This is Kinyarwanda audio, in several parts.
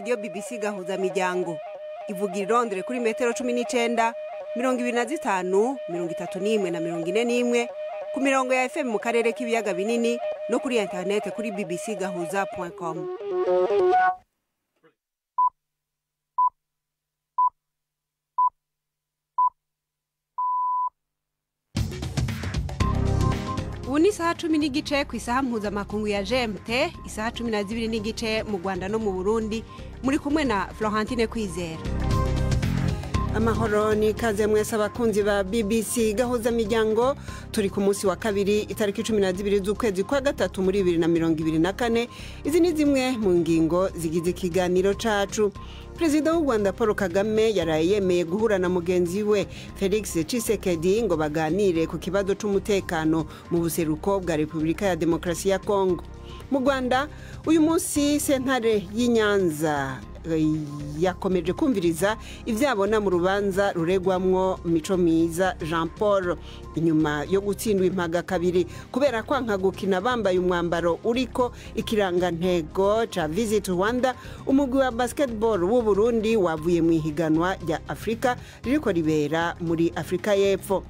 radiyo BBC gahuza miryango ivuga irondere kuri metero cumi n'icyenda mirongo ibiri na zitanu mirongo itatu n'imwe na mirongo ine n'imwe ku mirongo ya FM mu karere k'ibiyaga binini no kuri interineti kuri bbc gahuza com cumi n'igice ku isaha mpuzamakungu ya gmt isaha cumi na zibiri n'igice mu rwanda no mu burundi muri kumwe na florentine kwizera amahoro ni ikaze mwese abakunzi ba bbc gahuza miryango turi ku munsi wa kabiri itariki cumi zibiri z'ukwezi kwa gatatu muri bibiri na mirongo ibiri na kane izi ni zimwe mu ngingo zigize ikiganiro cacu perezida w'u rwanda paul kagame yaraye yemeye guhura na mugenzi we felix cisekedi ngo baganire ku kibazo cy'umutekano mu buseruko bwa repubulika ya demokarasi ya kongo mu rwanda uyu munsi sentare y'inyanza Eh, yakomeje kumviriza ibyabona mu rubanza ruregwamwo mico myiza jean paul inyuma yo gutsindwa impaga kabiri kubera kwanga gukina bambaye umwambaro uriko ikirangantego cya visit rwanda umugwi wa basketball w'u Burundi wavuye mu ihiganwa rya afurika ririko ribera muri afurika y'epfo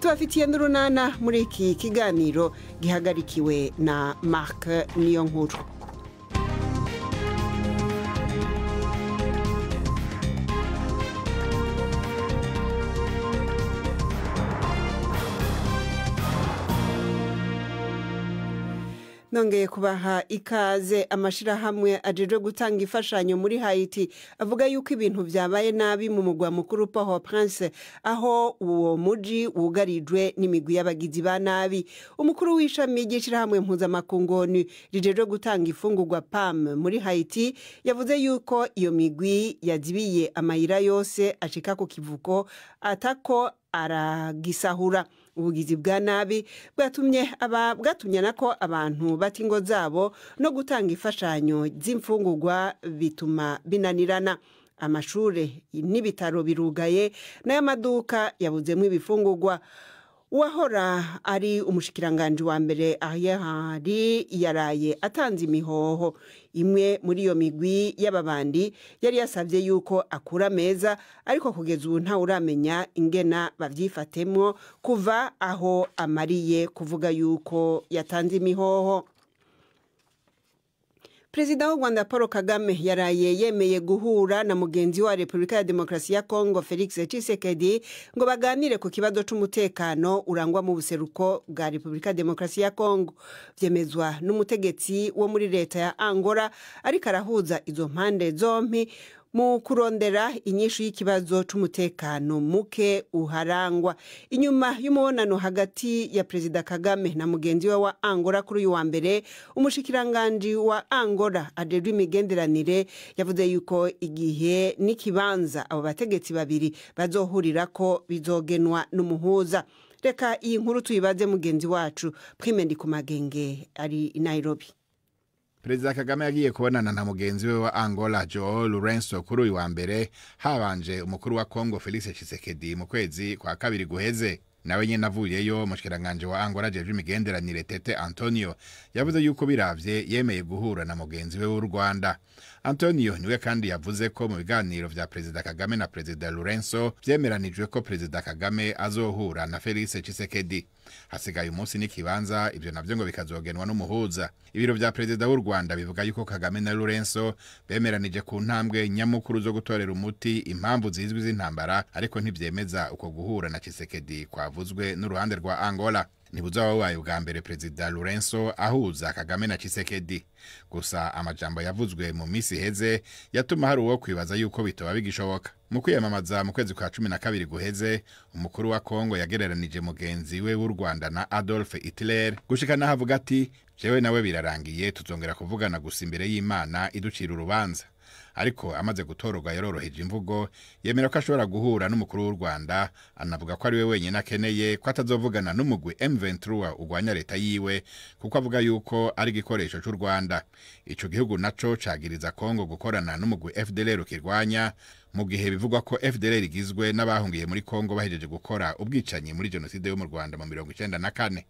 tubafitiye n'urunana muri iki kiganiro gihagarikiwe na marc niyonkuru nongeye kubaha ikaze amashyirahamwe ajejwe gutanga ifashanyo muri hayiti avuga yuko ibintu byabaye nabi mu mugwa mukuru paul prince aho uwo mujyi wugarijwe n'imigwi y'abagizi ba nabi umukuru w'ishami ry'ishyirahamwe mpuzamakungoni rijejwe gutanga imfungurwa pam muri hayiti yavuze yuko iyo migwi yazibiye amayira yose acika ku kivuko atako aragisahura ubugizi bwa nabi bwatumye aba bwatumye ko abantu bata ingo zabo no gutanga ifashanyo z'imfungugwa bituma binanirana amashuri n'ibitaro birugaye n'aya maduka yabuzemo ibifungugwa uwahora ari umushikiranganji wa mbere ahari yaraye atanze imihoho imwe muri iyo migwi y'ababandi yari yasabye yuko akura meza ariko kugeza ubu ntawe uramenya ingena babyifatemo kuva aho amariye kuvuga yuko yatanze imihoho perezida w'u paul kagame yaraye yemeye guhura na mugenzi wa repubulika ya demokarasi ya kongo felix Tshisekedi ngo baganire ku kibazo cy'umutekano urangwa mu buseruko bwa repubulika ya demokarasi ya kongo byemezwa n'umutegetsi wo muri leta ya angola ariko arahuza izo mpande zombi mu kurondera inyinshi y'ikibazo cy'umutekano muke uharangwa inyuma y'umubonano hagati ya perezida kagame na mugenzi we wa angola kuri uyu wa mbere umushikiranganji wa angola ajejwe imigenderanire yavuze yuko igihe n'ikibanza abo bategetsi babiri bazohurira ko bizogenwa n'umuhuza reka iyi nkuru tuyibaze mugenzi wacu twimende ku magenge ari i nairobi perezida kagame yagiye kubonana na mugenzi we wa angola joel lorenzo kuri uyu wa mbere habanje umukuru wa Congo felix Tshisekedi mu kwezi kwa kabiri guheze nawe nyine avuyeyo umushyiranganje wa angola jeje imigenderanire tete antonio yavuze yuko birabye yemeye guhura na mugenzi we w'u rwanda antonio niwe kandi yavuze ko mu biganiro vya perezida kagame na perezida lorenzo vyemeranijwe ko perezida kagame azohura na felix Tshisekedi hasigaye umunsi n'ikibanza ibyo nabyo ngo bikazogenwa n'umuhuza ibiro bya perezida w'u rwanda bivuga yuko kagame na Lorenzo bemeranije ku ntambwe nyamukuru zo gutorera umuti impamvu zizwi z'intambara ariko ntibyemeza uko guhura na Kisekedi kwavuzwe n'uruhande rwa angola ntibuzaba wabaye ubwa mbere perezida Lorenzo ahuza kagame na Tshisekedi gusa amajambo yavuzwe mu minsi iheze yatuma hari uwo kwibaza yuko bitoba bigishoboka mu kwiyamamaza mu kwezi kwa cumi na kabiri guheze umukuru wa kongo yagereranije mugenzi we w'u rwanda na adolphe hitler gushika n'aho avuga ati jewe nawe birarangiye tuzongera kuvugana gusa imbere y'imana iducira urubanza ariko amaze gutorwa yaroroheje imvugo yemera ko ashobora guhura n'umukuru w'u rwanda anavuga ko ari we wenyine akeneye ko atazovugana n'umugwi M23 urwanya leta yiwe kuko avuga yuko ari igikoresho cy'u rwanda ico gihugu naco cagiriza kongo gukorana n'umugwi FDLR ukirwanya mu gihe bivugwa ko FDLR igizwe n'abahungiye muri Kongo bahejeje gukora ubwicanyi muri jenoside yo mu Rwanda mu mirongo icenda na kane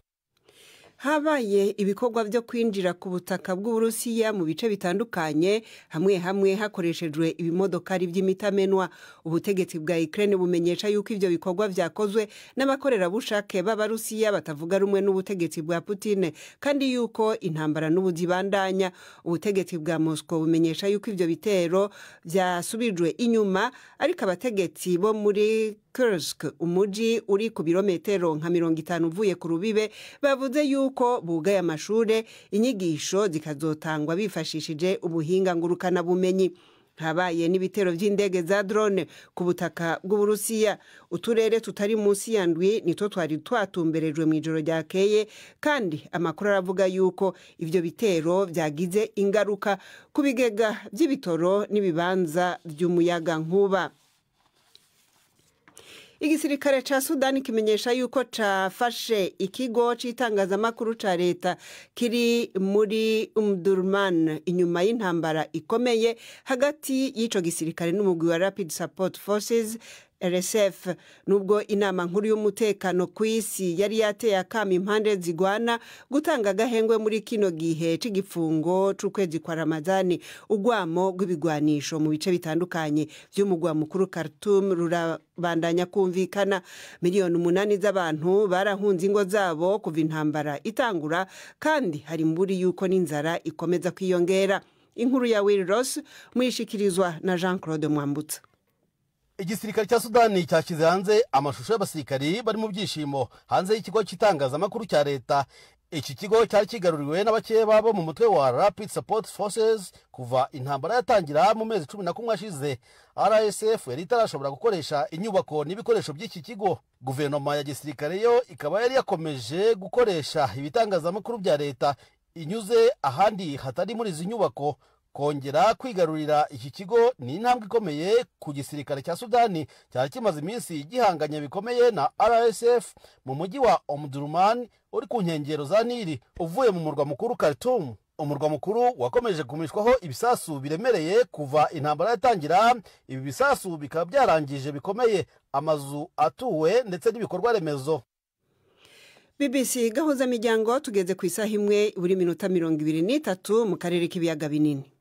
habaye ibikorwa byo kwinjira ku butaka bw'uburusiya mu bice bitandukanye hamwe hamwe hakoreshejwe ibimodokari by'imitamenwa ubutegetsi bwa ikirere bumenyesha yuko ibyo bikorwa byakozwe n'abakorerabushake b'abarusiya batavuga rumwe n'ubutegetsi bwa putine kandi yuko intambara n'ubuzibandanya ubutegetsi bwa mosco bumenyesha yuko ibyo bitero byasubijwe inyuma ariko abategetsi bo muri Kursk umujyi uri ku birometero nka mirongo itanu uvuye ku rubibe bavuze yuko bugaye amashuri inyigisho zikazotangwa bifashishije ubuhinga ngurukanabumenyi habaye n'ibitero by'indege za drone ku butaka bw'uburusiya uturere tutari munsi ya ndwi nitwo twari twatumberejwe mu ijoro ryakeye kandi amakuru aravuga yuko ibyo bitero byagize ingaruka ku bigega by'ibitoro n'ibibanza by'umuyaga nkuba igisirikare cya sudani kimenyesha yuko cyafashe ikigo cy'itangazamakuru cya leta kiri muri umudurumani inyuma y'intambara ikomeye hagati y'icyo gisirikare n'umugwi wa rapidi sapoti fosizi rsf nubwo inama nkuru y'umutekano ku isi yari yateye akama impande zigwana gutanga agahengwe muri kino gihe cy'igifungo cy'ukwezi kwa ramadani ugwamo rw'ibigwanisho mu bice bitandukanye by'umugwa mukuru Khartoum rurabandanya kumvikana miliyoni umunani z'abantu barahunze ingo zabo kuva intambara itangura kandi hari mburi y'uko n'inzara ikomeza kwiyongera inkuru ya Will Ross muyishikirizwa na jean claude mwambutsa igisirikare cya sudani cyashyize hanze amashusho y'abasirikari bari mu byishimo hanze y'ikigo cy'itangazamakuru cya leta iki kigo cyari kigaruriwe n'abakeba bo mu mutwe wa rapid support forces kuva intambara yatangira mu mezi cumi na kumwe ashize rsf yari itarashobora gukoresha inyubako n'ibikoresho by'iki kigo guverinoma ya gisirikare yo ikaba yari yakomeje gukoresha ibitangazamakuru bya leta inyuze ahandi hatari muri izi nyubako kongera kwigarurira iki kigo ni intambwe ikomeye ku gisirikare cya sudani cyari kimaze iminsi gihanganye bikomeye na rsf mu mujyi wa omdurman uri ku nkengero za nili uvuye mu murwa mukuru khartoum umurwa mukuru wakomeje kumishwaho ibisasu biremereye kuva intambara yatangira ibi bisasu bikaba byarangije bikomeye amazu atuwe ndetse n'ibikorwa remezo bbc gahuzamiryango tugeze ku isaha imwe buri minota mirongo ibiri n'itatu mu karere k'ibiyaga binini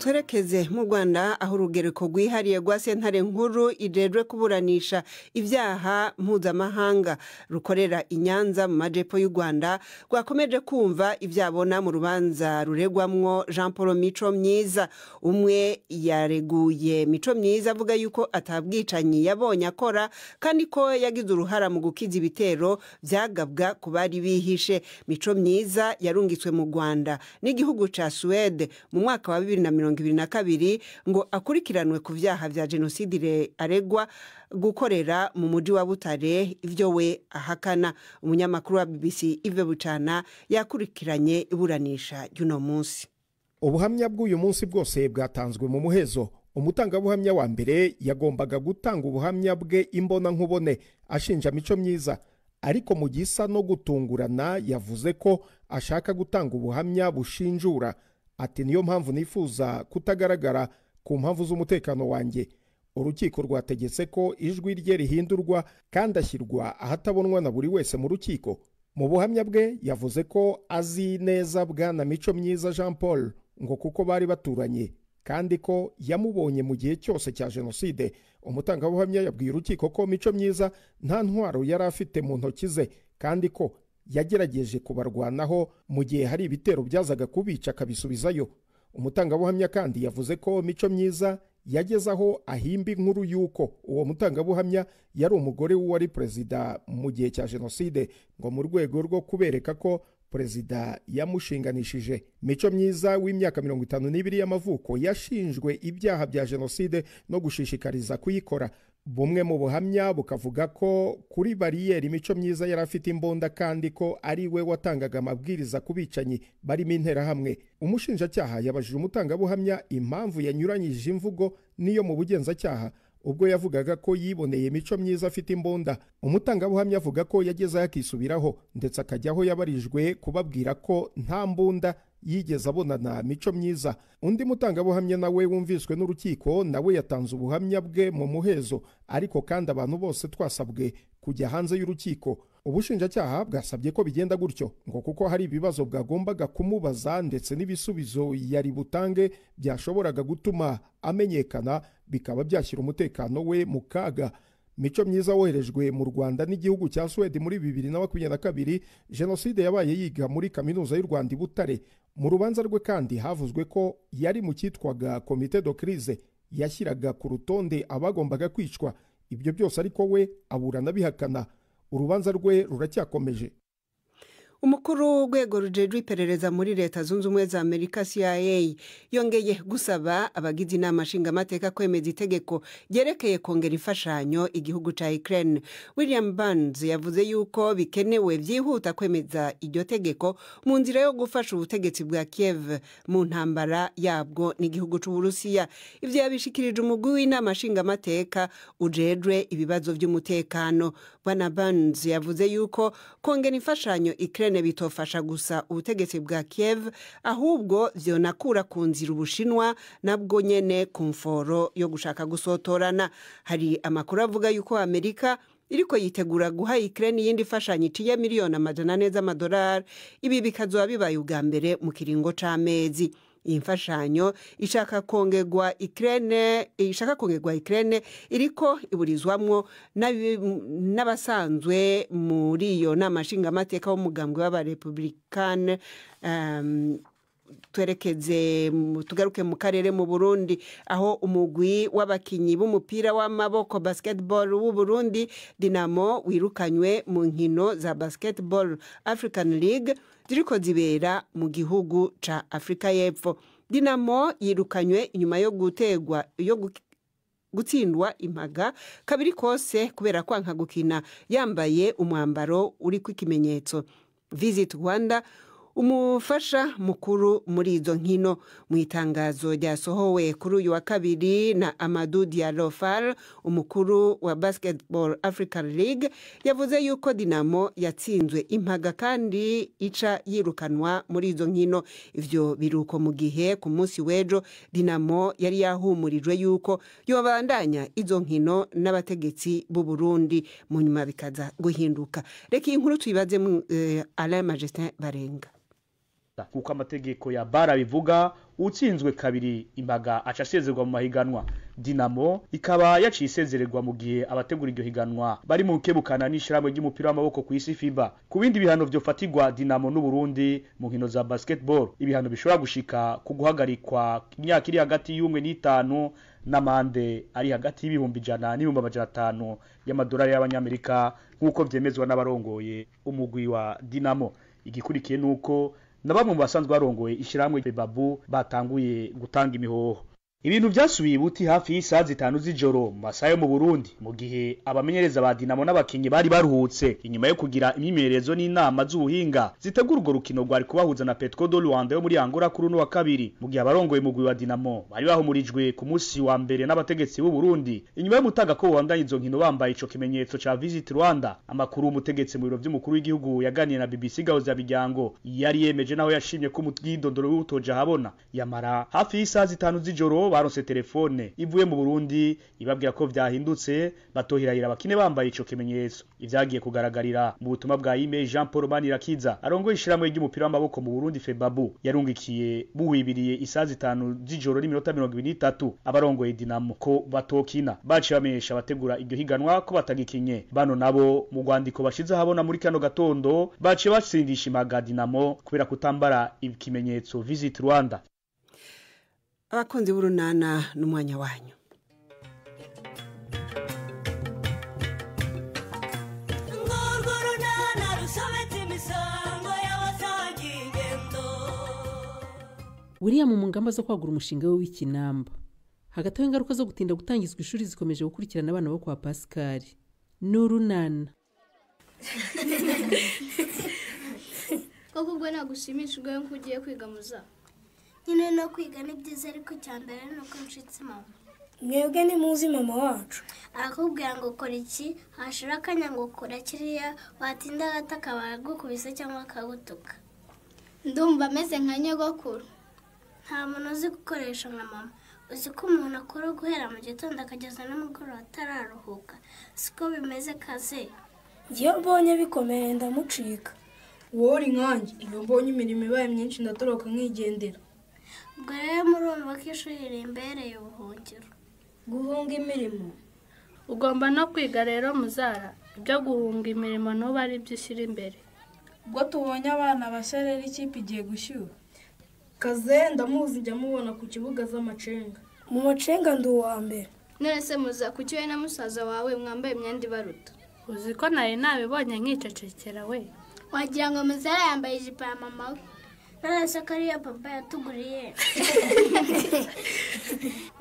turekeze mu rwanda aho urugereko rwihariye rwa sentare nkuru irejwe kuburanisha ibyaha mpuzamahanga rukorera i nyanza mu majyepfo y'u rwanda rwakomeje kumva ibyabona mu rubanza ruregwamwo jean paul mico myiza umwe yareguye mico myiza avuga yuko atabwicanyi yabonye akora kandi ko yagize uruhara mu gukiza ibitero byagabwa ku bari bihishe mico myiza yarungitswe mu rwanda n'igihugu cya suwede mu mwaka wa bibiri na mirongo bibiri na kabiri ngo akurikiranwe ku byaha bya jenoside aregwa gukorera mu mujyi wa butare ibyo we ahakana umunyamakuru wa bbc ive bucana yakurikiranye iburanisha ry'uno munsi ubuhamya bw'uyu munsi bwose bwatanzwe mu muhezo umutangabuhamya wa mbere yagombaga gutanga ubuhamya bwe imbonankubone ashinja mico myiza ariko mu gisa no gutungurana yavuze ko ashaka gutanga ubuhamya bushinjura ati niyo mpamvu nifuza kutagaragara ku mpamvu z'umutekano wanjye urukiko rwategetse ko ijwi rye rihindurwa kandi ashyirwa ahatabonwa na buri wese mu rukiko mu buhamya bwe yavuze ko azi neza bwana mico myiza jean paul ngo kuko bari baturanye kandi ko yamubonye mu gihe cyose cya jenoside umutangabuhamya yabwiye urukiko ko mico myiza nta ntwaro yari afite mu ntoki ze kandi ko yagerageje kubarwanaho mu gihe hari ibitero byazaga kubica akabisubizayo umutangabuhamya kandi yavuze ko mico myiza yageze aho ahimba inkuru y'uko uwo mutangabuhamya yari umugore w'uwari perezida mu gihe cya jenoside ngo mu rwego rwo kubereka ko perezida yamushinganishije mico myiza w'imyaka mirongo itanu n'ibiri y'amavuko yashinjwe ibyaha bya jenoside no gushishikariza kuyikora bumwe mu buhamya bukavuga ko kuri bariyeri imico myiza yari afite imbunda kandi ko ari we watangaga amabwiriza ku bicanyi barimo interahamwe umushinjacyaha yabajije umutangabuhamya impamvu yanyuranyije imvugo n'iyo mu bugenzacyaha ubwo yavugaga ko yiboneye imico myiza afite imbunda umutangabuhamya avuga ko yagezeho akisubiraho ndetse akajya aho yabarijwe kubabwira ko nta mbunda yigeze abonana mico myiza undi mutangabuhamya nawe wumviswe n'urukiko nawe yatanze ubuhamya bwe mu muhezo ariko kandi abantu bose twasabwe kujya hanze y'urukiko ubushinjacyaha bwasabye ko bigenda gutyo ngo kuko hari ibibazo bwagombaga kumubaza ndetse n'ibisubizo yari butange byashoboraga gutuma amenyekana bikaba byashyira umutekano we mu kaga mico myiza woherejwe mu rwanda n'igihugu cya Suwede muri bibiri na makumyabiri na kabiri jenoside yabaye yiga muri kaminuza y'u rwanda i butare mu rubanza rwe kandi havuzwe ko yari mu cyitwaga komite do kirize yashyiraga ku rutonde abagombaga kwicwa ibyo byose ariko we aburana bihakana urubanza rwe ruracyakomeje umukuru w'urwego rujejwe iperereza muri leta zunze ubumwe za amerika cia yongeye gusaba abagize inama nshingamateka kwemeza itegeko ryerekeye kongera imfashanyo igihugu cya ukraine william burns yavuze yuko bikenewe byihuta kwemeza iryo tegeko mu nzira yo gufasha ubutegetsi bwa kiev mu ntambara yabwo n'igihugu cy'uburusiya ibyo yabishikirije umugwi w'inama nshingamateka ujejwe ibibazo by'umutekano bwana burns yavuze yuko kongera imfashanyo ukraine ingorane bitofasha gusa ubutegetsi bwa Kiev ahubwo byonakura ku nzira ubushinwa nabwo nyine mforo yo gushaka gusotorana hari amakuru avuga yuko amerika iriko yitegura guha ikirere iyindi ifashanyo iciye miliyoni amajana neza z'amadolari ibi bikazuba bibaye ubwa mbere mu kiringo cy'amezi iyi mfashanyo ishaka kongegwa ikirere ishaka kongerwa ikirere iriko iburizwamo n'abasanzwe muri iyo nama nshingamateka w'umugambwe w'abarepubulika ehm, twerekeze tugaruke mu karere mu burundi aho umugwi w'abakinnyi b'umupira w'amaboko basketball w'u burundi dinamo wirukanywe mu nkino za basketball african league ziriko zibera mu gihugu ca afurika y'epfo dinamo yirukanywe inyuma yo gutegwa yo gutsindwa impaga kabiri kose kubera kwanka gukina yambaye umwambaro uri ku ikimenyetso visit rwanda umufasha mukuru muri izo nkino mu itangazo ryasohowe kuri uyu wa kabiri na amadu diarofar umukuru wa basketball african league yavuze yuko dinamo yatsinzwe impaga kandi ica yirukanwa muri izo nkino ibyo biruko mu gihe ku munsi w'ejo dinamo yari yahumurijwe yuko yobandanya izo nkino n'abategetsi b'u burundi mu nyuma bikaza guhinduka reka iyi nkuru tuyibaze eh, alain majestin barenga kuko amategeko ya bara abivuga utsinzwe kabiri imbaga aca asezerwa mu mahiganwa dinamo ikaba yaciye isezererwa mu gihe abategura iryo higanwa bari mu bukebukana n'ishyirahamwe ry'umupira w'amaboko ku isi fiba ku bindi bihano byofatirwa dinamo n'u Burundi mu nkino za basketball ibihano bishobora gushika ku guhagarikwa imyaka iri hagati y'umwe n'itanu n'amande ari hagati y'ibihumbi ijana n'ibihumbi amajana atanu y'amadolari y'abanyamerika nk'uko byemezwa n'abarongoye umugwi wa dinamo igikurikiye nuko na bamwe mu basanzwe barongoye ishyirahamwe Babu batanguye gutanga imihoho ibintu byasubiye ibuti hafi y'isaha zitanu z'ijoro mu yo mu Burundi mu gihe abamenyereza ba Dinamo n'abakinyi bari baruhutse inyuma yo kugira imyimerezo n'inama z'ubuhinga zitegura urwo rukino rwari kubahuza na Petro do Luanda yo muri Angola kuri uno wa kabiri mu gihe abarongoye umugwi wa Dinamo bari bahumurijwe ku munsi wa mbere n'abategetsi b'u Burundi inyuma yo mutaga ko bubandanya izo nkino bambaye ico kimenyetso ca Visit Rwanda amakuru umutegetsi mu biro by'umukuru w'igihugu yaganiye na BBC za bijyango yari yemeje naho yashimye ko umutwidondoro w'utoja habona yamara hafi y'isaha zitanu z'ijoro baronse telefone ivuye mu Burundi ibabwira ko byahindutse batohirahira bakine bambaye ico kimenyetso ivyagiye kugaragarira mu butumwa bwa Ime Jean Paul Manirakiza arongoye ishiramwe ry'umupira w'amaboko mu Burundi Febabu yarungikiye buwibiriye isaha zitanu z'ijoro n'iminota 23 abarongoye Dinamo ko batokina bace bamenyesha abategura iryo higanwa ko batagikinye bano nabo mu rwandiko bashize habona muri kano gatondo bace basindisha imaga Dinamo kubera kutambara ikimenyetso Visit Rwanda abakunzi b'urunana n'umwanya wanyu buriya mu ngamba zo kwagura umushinga we w'ikinamba hagati aho ingaruka zo gutinda gutangizwa ishuri zikomeje gukurikirana abana bo kwa pascal ni urunana koko ubwo nagushimishijwe nk'ugiye kwiga muza nyine no kwiga ni byiza ariko cya mbere ni uko nshyitsi mama mwebwe ni muzi mama wacu arakubwira ngo ukora iki hashira akanya ngo ukora kiriya watinda gato akaba agukubise cyangwa akagutuka ndumva ameze nka nyogokuru nta muntu uzi gukoresha nka mama uzi ko umuntu akora guhera mu gitondo akageza n'umugoroba atararuhuka siko bimeze kaze iyo mbonye bikomeye ndamucika wowe uri nkanjye iyo mbonye imirimo ibaye myinshi ndatoroka nkigendera ubwo rero murumva ko ishuri rimbereye ubuhungiro guhunga imirimo ugomba no kwiga rero muzara ibyo guhunga imirimo n'ubu ari byo ushyira imbere ubwo tubonye abana bashya rero ikipe igiye gushyuha kaze ndamuzi njya mubona ku kibuga z'amacenga mu macenga ndi uwa mbere none muza kuki we na musaza wawe mwambaye imyenda ibaruta uzi ko nawe nabibonye nkicecekera we wagira ngo muzara yambaye ijipo ya mama we narasa kariya papa yatuguriye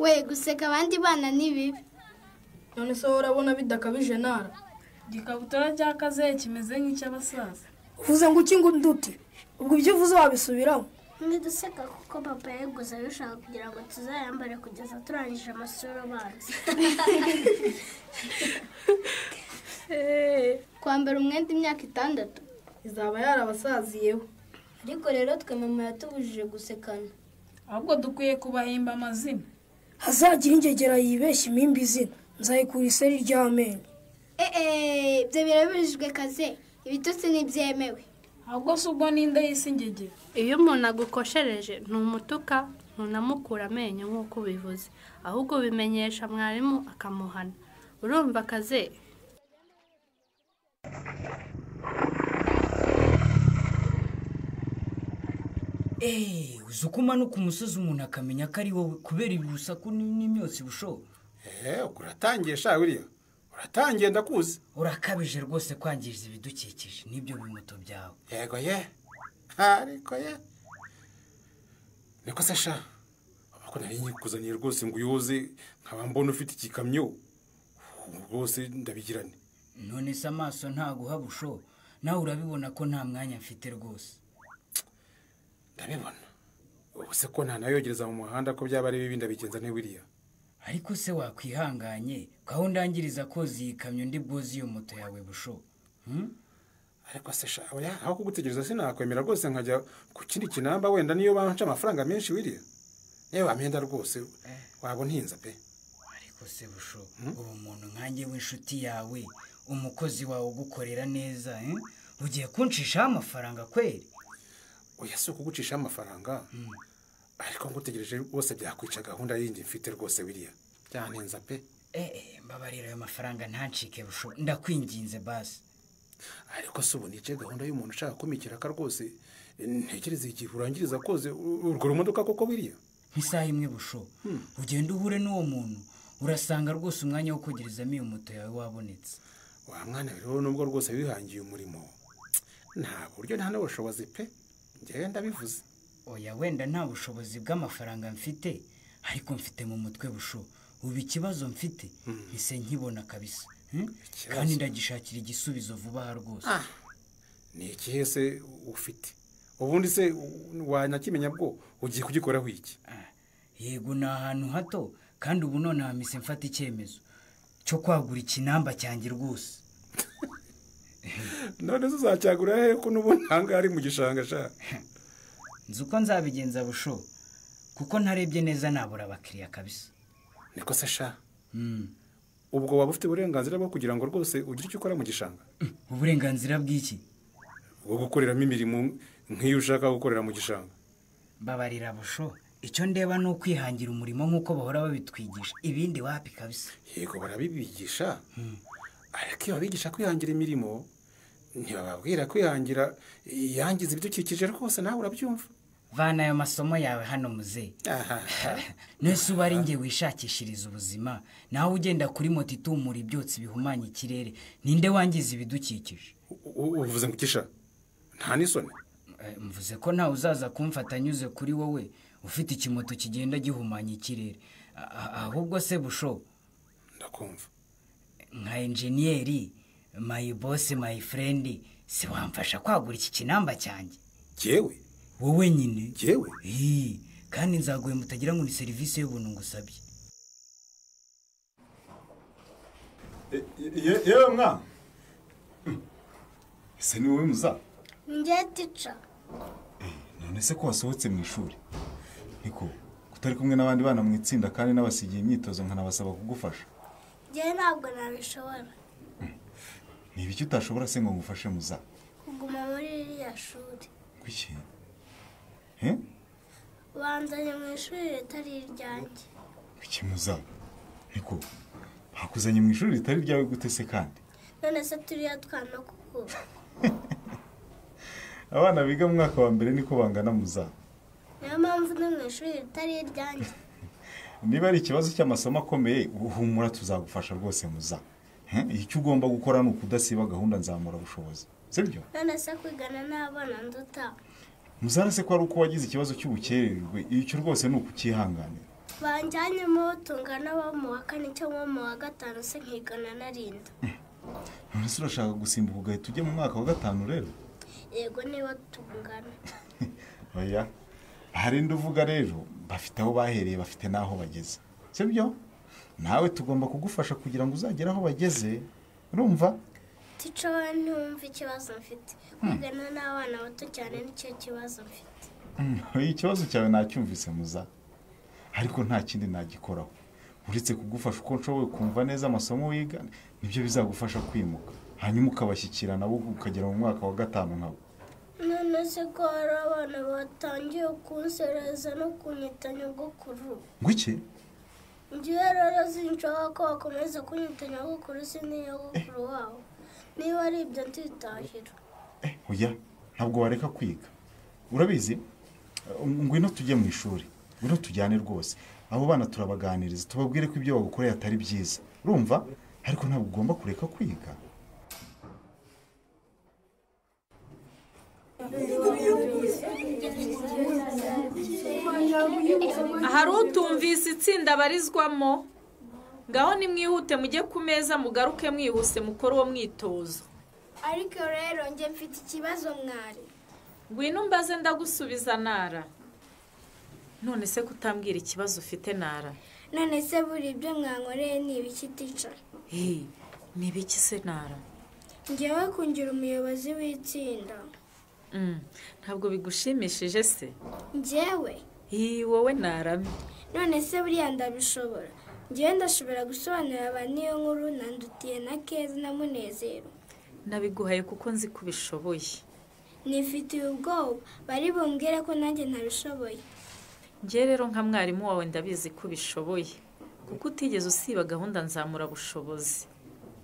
we guseka abandi bana ni bibi none se urabona bidakabije nara igikabutura cyakaze kimeze nk'icy'abasaza uvuze ngo ukinga uduti ubwo ibyo uvuze wabisubiramo ntiduseka kuko papa yayiguze abishaka kugira ngo tuzayambare kugeza turangije amasura abanza kwambara umwenda imyaka itandatu izaba yarabasaziyeho ariko rero twe mama yatubujije gusekana ahubwo dukwiye kubahimba amazina hazagira ingegera yibeshye impimbi izina nzayikura iseri ry'amenyo eh, eh, ibyo birabujijwe kaze ibitutsi ntibyemewe ahubwo si ubwo n'inda y'isi ingegera iyo umuntu agukoshereje ntumutuka ntunamukura amenyo nk'uko ubivuze ahubwo bimenyesha mwarimu akamuhana urumva kaze eee eh, uzi uko umanuka umusozi umuntu akamenya ko ari wowe kubera ibi urusaku n'imyotsi bushobo eee eh, uratangiye sha uratangiye ndakuzi urakabije rwose kwangiza ibidukikije n'ibyo bimoto byawe yego ye ariko ye niko se sha ko nari nyikuzaniye rwose ngo uyoze nkaba mbona ufite igikamyo rwose ndabigirane none se amaso ntaguha busho nawe urabibona ko nta mwanya mfite rwose ndabibona ubu se ko ntanayogereza mu muhanda ko byaba ari bibi ndabigenza ntibiriya ariko se wakwihanganye ko aho ndangiriza koza iyi kamyo ndi bwoze iyo moto yawe busho hmm? ariko se shawuya aho kugutegereza sinakwemera rwose nkajya ku kindi kinamba wenda niyo banca amafaranga menshi wiriya niyo wamyenda rwose eh. waba untinza pe ariko se busho hmm? uwo muntu nkange w'inshuti yawe umukozi wawe ugukorera neza eh? ugiye kunshishaho amafaranga kweri oya si ukugucishaho amafaranga mm. ariko ngutegereje rwose byakwica gahunda yindi mfite rwose biriya byanenza pe eee eh, eh, mbabarira ayo mafaranga ntancike busho ndakwinginze basi ariko si ubu nice gahunda y'umuntu ushaka kumikiraka rwose ntekereza igihe urangiriza koze urwo rumodoka koko biriya nk'isaha imwe busho hmm. ugenda uhure n'uwo muntu urasanga rwose umwanya wo kogerezamo iyo moto yawe wabonetse wa mwana rero nubwo rwose wihangiye umurimo nta buryo nta n'ubushobozi pe njyewe ndabivuze oya wenda nta bushobozi bw'amafaranga mfite ariko mfite mu mutwe busho ubu ikibazo mfite mpise hmm. nkibona kabisa hmm? kandi ndagishakira igisubizo vuba aha rwose ah, ni ikihe se ufite ubundi se wanakimenya bwo ugiye kugikoraho iki ah, yego ni ahantu hato kandi ubu nonaha mpise mfata icyemezo cyo kwagura ikinamba cyanjye rwose none zo uzacyagura he ko n'ubundi ari mu gishanga ashaka nzi uko nzabigenza busho kuko ntarebye neza nabura abakiriya kabisa niko se sha hmm. ubwo waba ufite uburenganzira bwo kugira ngo rwose ugire icyo ukora mu gishanga hmm. uburenganzira bw'iki bwo gukoreramo imirimo nk'iyo ushaka gukorera mu gishanga babarira busho icyo ndeba ni ukwihangira umurimo nk'uko bahora babitwigisha ibindi wapi kabisa yego barabibigisha hmm. ariko iyo babigisha kwihangira imirimo ntibababwira kwihangira yangiza ibidukikije rwose nawe urabyumva vana ayo masomo yawe hano muze nese uba ari nge wishakishiriza ubuzima nawe ugenda kuri moto itumura ibyotsi bihumanya ikirere ninde wangiza ibidukikije uvuze ngo ukisha nta n'isoni eh, mvuze ko nawe uzaza kumfata anyuze kuri wowe ufite ikimoto kigenda gihumanya ikirere ahubwo se busho ndakumva nka enjeniyeri mayi bose mayi furendi si wamfasha kwagura iki kinamba cyanjye cyewe wowe nyine cyewe kandi nzaguhemba mutagira ngo ni serivisi y'ubuntu ngusabye eh, yewe mwa hmm. ese ni wowe muza njye eh, none se ko wasohotse mu ishuri niko kutari kumwe n'abandi bana mu itsinda kandi n'abasigiye imyitozo nkanabasaba kugufasha njye ntabwo nabishobora ni ibiki utashobora se ngo ngufashe muza kuguma muri ririya shuri kuki banzanye mu ishuri ritari iryanjye kuki muza niko bakuzanye mu ishuri ritari iryawe gute se kandi none se turiya twana kuko abana biga mu mwaka wa mbere niko bangana muza niyo mpamvu no mu ishuri ritari iryanjye niba ari ikibazo cy'amasomo akomeye uhumura tuzagufasha rwose muza icyo ugomba gukora ni ukudasiba gahunda nzamura bushobozi sibyo none se kwigana n'abana nduta muzana ko ari uko wagize ikibazo cy'ubukererwe icyo rwose ni ukukihanganira banjyanyemo tungana bo mu wa kane cyangwa mu wa gatanu se nkigana narinda eh. none se urashaka gusimba ugahita ujya mu mwaka wa gatanu rero yego niba tungana oya hari uvuga rero bafite aho bahereye bafite n'aho bageze si sibyo nawe tugomba kugufasha kugira ngo uzagere aho bageze urumva tica ntumva ikibazo mfite hmm. kugana n'abana bato cyane nicyo kibazo mfite hmm, ikibazo cyawe nacyumvise muza ariko nta kindi nagikoraho uretse kugufasha uko nshoboye kumva neza amasomo wiga nibyo bizagufasha kwimuka hanyuma ukabashyikirana bo ukagera mu mwaka wa gatanu nkabo none ko hari abana batangiye kunsereza no kunyita nyogokuru ngo iki ngewe rero sinshaka ko wakomeza kunyita nyogokuru si n'iyogokuru wawe niba ari ibyo ntitahira oya ntabwo wareka kwiga urabizi ngwino tujye mu ishuri ngwino tujyane rwose abo bana turabaganiriza tubabwire ko ibyo bagukoreye atari byiza urumva ariko ntabwo ugomba kureka kwiga hari utumvise itsinda barizwamo ngaho nimwihute mujye ku meza mugaruke mwihuse mukore uwo mwitozo ariko rero njye mfite ikibazo mwari ngwino mbaze ndagusubiza nara none se kutambwira ikibazo ufite nara none se buri ibyo mwankoreye ni ibiki tica eh, ni ibiki se nara ngewe kungira umuyobozi w'itsinda Mm. ntabwo bigushimishije se ngewe iyi wowe ntaramye none se buriya ndabishobora ngewe ndashobora gusobanurira abantu iyo nkuru nandutiye na keza na munezero nabiguhaye kuko nzi ko ubishoboye nifitiye ubwoba bari bumbwire ko nanjye ntabishoboye ngewe rero nka mwarimu wawe ndabizi ko ubishoboye kuko utigeze usiba gahunda bushobozi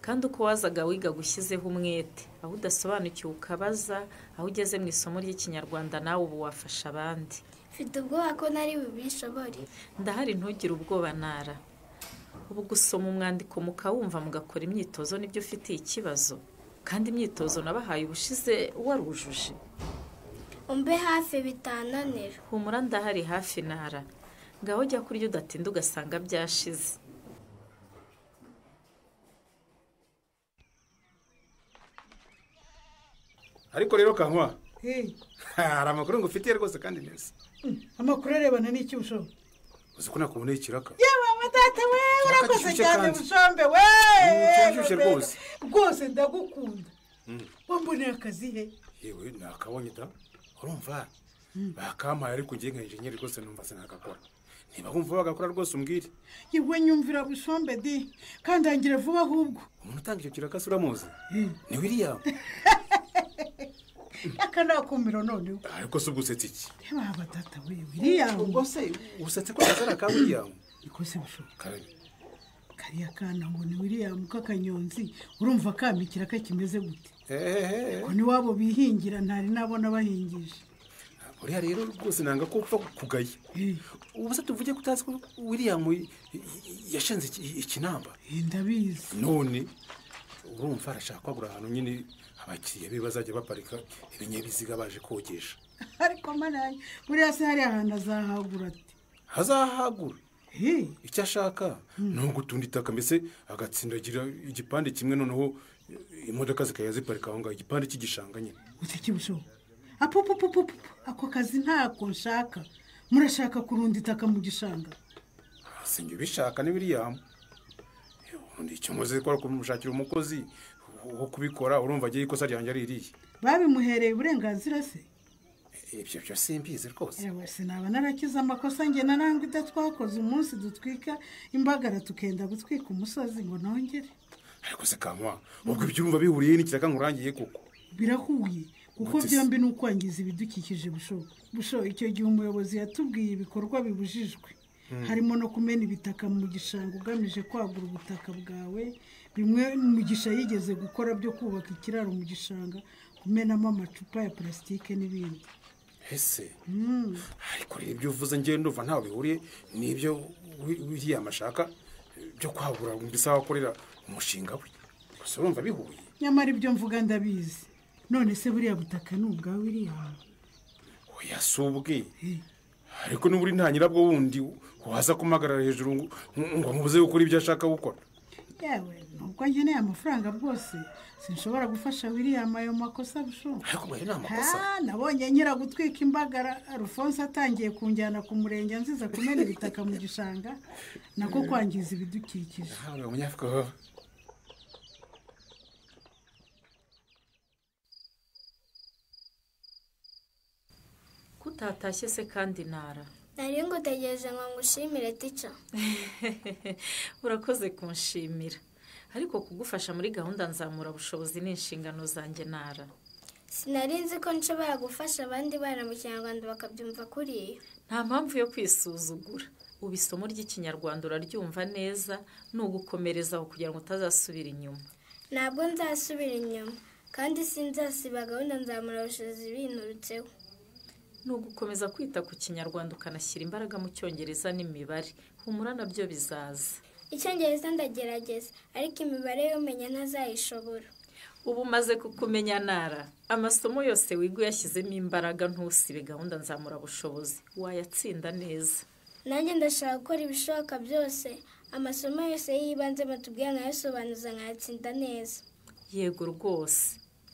kandi uko wazaga wiga gushyizeho umwete aho udasobanukiwe ukabaza aho ugeze mu isomo ry'ikinyarwanda nawe ubu wafasha abandi mfite ubwoba ko nari bubishobore ndahari ntugire ubwoba nara ubu gusoma umwandiko mukawumva mugakora imyitozo nibyo ufitiye ikibazo kandi imyitozo nabahaye ubushize warujuje umbe hafi bitananira humura ndahari hafi nara ngaho ujya kurya udatinda ugasanga byashize ariko rero kankwa hari amakuru ngufitiye rwose kandi meza hmm, amakuru arebana n'iki bushombe uzi ko nakuboneye ikiraka yewe matata we urakoze cyane bushombe we hmm, rwose ndagukunda hmm. wamboneye akazi he yewe nakabonye da urumva bakampaye ariko ngiye nka enjenyeri rwose numva sinagakora niba wumva bagakora rwose umbwire yewe nyumvira bushombe di kandi vuba ahubwo umuntu utanga icyo kiraka se uramuzi ni william akanakumiro noneho ariko ah, se ubwo iki niba batata we wiriyamu ubwo se usetse ko gasa ka wiriyamu ikose bushoboka kariya kana ngo ni wiriyamu k'akanyonzi urumva kamikira ko kimeze gute ni niwabo bihingira ntari nabona bahingije ah, buriya rero rwose nanga ko upfa kugaya eh. ubu tuvuge ko utazi ko wiriyamu yashinze ikinamba eh, ndabizi none urumva arashaka kwagura ahantu nyine abakiriya be bazajya baparika ibinyabiziga baje kogesha ariko marayi buriya se hari ahantu azahagura ati hazahagura icyo ashaka hmm. ni ugutunda itaka mbese agatsindagira igipande kimwe noneho imodoka zikajya ziparika aho ngaho igipande cy'igishanga nyine utakibusheho apupupupupu ah, ako kazi ntako nshaka murashaka kurunda itaka mu gishanga ah, sinjye ubishaka ni biriyamu icyo muzi ko kumushakira umukozi wo kubikora urumva agiye ikosa ryanjye ari iriya babimuhereye uburenganzira se ibyo byo simbizi rwose yewe sinaba narakize amakosa nge narangwa ibyo twakoze umunsi dutwika imbagara tukenda gutwika umusozi ngo nongere ariko se kamuha ubwo ibyumva bihuriye n'ikiraka nkurangiye koko birahuye kuko byombi ni ukwangiza ibidukikije busho icyo gihe umuyobozi yatubwiye ibikorwa bibujijwe hmm. harimo no kumena ibitaka mu gishanga ugamije kwagura ubutaka bwawe rimwe mugisha yigeze gukora byo kubaka ikiraro mu gishanga kumenamo amacupa ya purasitike n'ibindi ese hmm. ariko rero ibyo uvuze ngewe ndumva ntawe bihuriye n'ibyo amashaka byo kwagura isaha akorera umushinga we gusa urumva bihuye nyamara ibyo mvuga ndabizi none se buriya butaka ni ubwawe iriyawe oya si ubwe eh. ariko n'uburi nta nyirabwo wundi waza kumagarara hejuru ngo mubuze gukora ibyo ashaka gukora yewe nubwo nkeneye aya rwose sinshobora gufasha william ayo makosa bushoboka nabonye nyira gutwika imbagara rufonse atangiye kunjyana ku murenge nziza kumena ibitaka mu gishanga nako kwangiza ibidukikije kutatashye se kandi nara nari ngutegereje ngo ngushimire tica urakoze kunshimira ariko kugufasha muri gahunda nzamurabushobozi ni inshingano zanjye nara. sinari nzi ko nshobora gufasha abandi bana mu kinyarwanda bakabyumva kuriya nta mpamvu yo kwisuzugura ubu isomo ry'ikinyarwanda uraryumva neza ni ugukomerezaho kugira ngo utazasubira inyuma ntabwo nzasubira inyuma kandi sinzasiba gahunda nzamurabushobozi binturutseho ni ugukomeza kwita ku kinyarwanda ukanashyira imbaraga mu cyongereza n'imibare humura nabyo bizaza icyongereza ndagerageza ariko imibare y'umenya ntazayishobora ubu umaze kukumenya nara amasomo yose wiga uyashyizemo imbaraga ntusibe gahunda nzamurabushobozi wayatsinda neza nanjye ndashaka gukora ibishoboka byose amasomo yose y'ibanze batubwira nkayasobanuza nkayatsinda neza yego rwose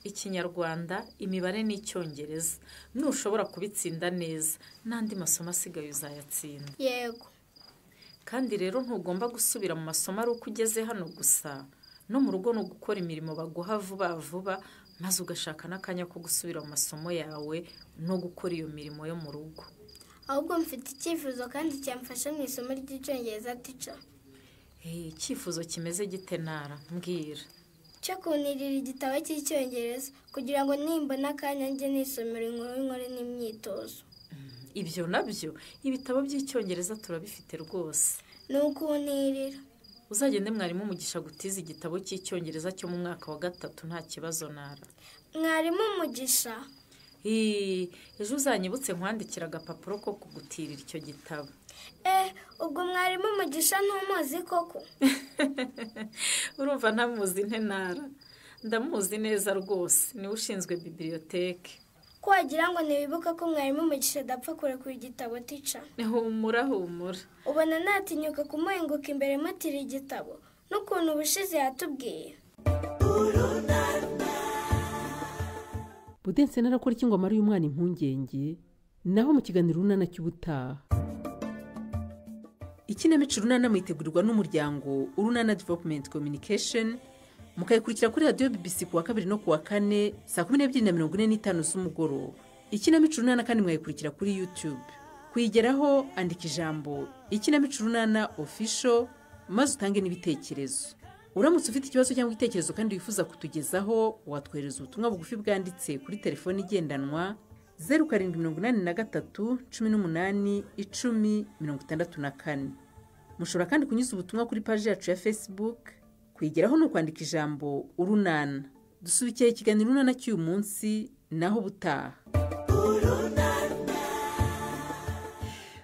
ikinyarwanda imibare n'icyongereza ntushobora kubitsinda neza n'andi masomo asigaye uzayatsinda yego kandi rero ntugomba gusubira mu masomo ari uko ugeze hano gusa no mu rugo ni gukora imirimo baguha vuba vuba maze ugashaka n'akanya ko gusubira mu masomo yawe no gukora iyo mirimo yo mu rugo ahubwo mfite icyifuzo kandi cyamfasha mu isomo ry'icyongereza tica eh, icyifuzo kimeze gite ntara mbwira cyo kunirira igitabo cy'icyongereza kugira ngo nimbona akanya njye nisomera inkuru inkuru n'imyitozo mm, ibyo nabyo ibitabo by'icyongereza turabifite rwose ni ukunirira uzagende mwarimu umugisha gutiza igitabo cy'icyongereza cyo mu mwaka wa gatatu nta kibazo nara mwarimu umugisha ejo uzanyibutse nkwandikira agapapuro ko kugutirira icyo gitabo Eh ubwo mwarimu umugisha ntumuzi koko urumva ntamuzi ntenara ndamuzi neza rwose niwe ushinzwe bibiriyoteke ko wagira ngo ntibibuke ko mwarimu umugisha adapfa kurekura igitabo tica humura humura ubona natinyuka kumuhenguka imbere mutira igitabo n'ukuntu ubushize yatubwiye budense narakora iki ngo amare uyu mwana impungenge naho mu kiganiro runana cy'ubutaha ikinamico urunana muyitegurirwa n'umuryango urunana development communication mukayikurikira kuri radiyo bibisi ku wa kabiri no ku wa kane saa kumi n'ebyiri na mirongo ine n'itanu z'umugoroba ikinamico urunana kandi mwayikurikira kuri youtube kuyigeraho andika ijambo ikinamico urunana ofisho maze utange n'ibitekerezo uramutse ufite ikibazo cyangwa igitekerezo kandi wifuza kutugezaho watwohereza ubutumwa bugufi bwanditse kuri telefoni igendanwa zeru karindwi mirongo inani na gatatu cumi n'umunani icumi mirongo itandatu na kane mushobora kandi kunyuza ubutumwa kuri paji yacu ya facebook kwigeraho ni ukwandika ijambo urunana dusubikiye ikiganiro runana cy'uyu munsi naho ubutaha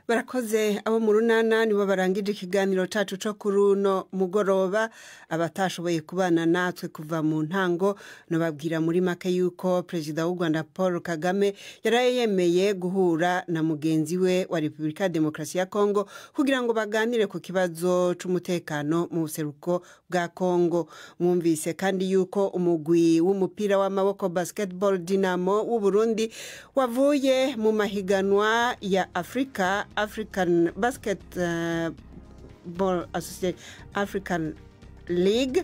barakoze abo mu runana nibo barangije ikiganiro cyacu cyo kuri uno mugoroba abatashoboye kubana natwe kuva mu ntango nababwira muri make yuko perezida w'u rwanda paul kagame yari yemeye guhura na mugenzi we wa repubulika ya demokarasi ya kongo kugira ngo baganire ku kibazo cy'umutekano mu buseruko bwa kongo mwumvise kandi yuko umugwi w'umupira w'amaboko basiketibolo dinamo w'uburundi wavuye mu mahiganwa ya afurika African Basketball Association African League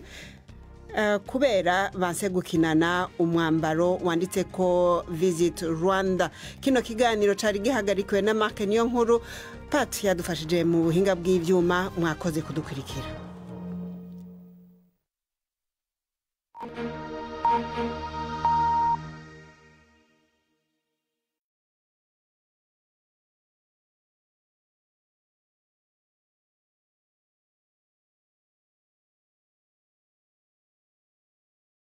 eh, kubera banse gukinana umwambaro wanditse ko visit rwanda kino kiganiro cyari gihagarikiwe na marke niyo nkuru pati yadufashije mu buhinga bw'ibyuma mwakoze kudukurikira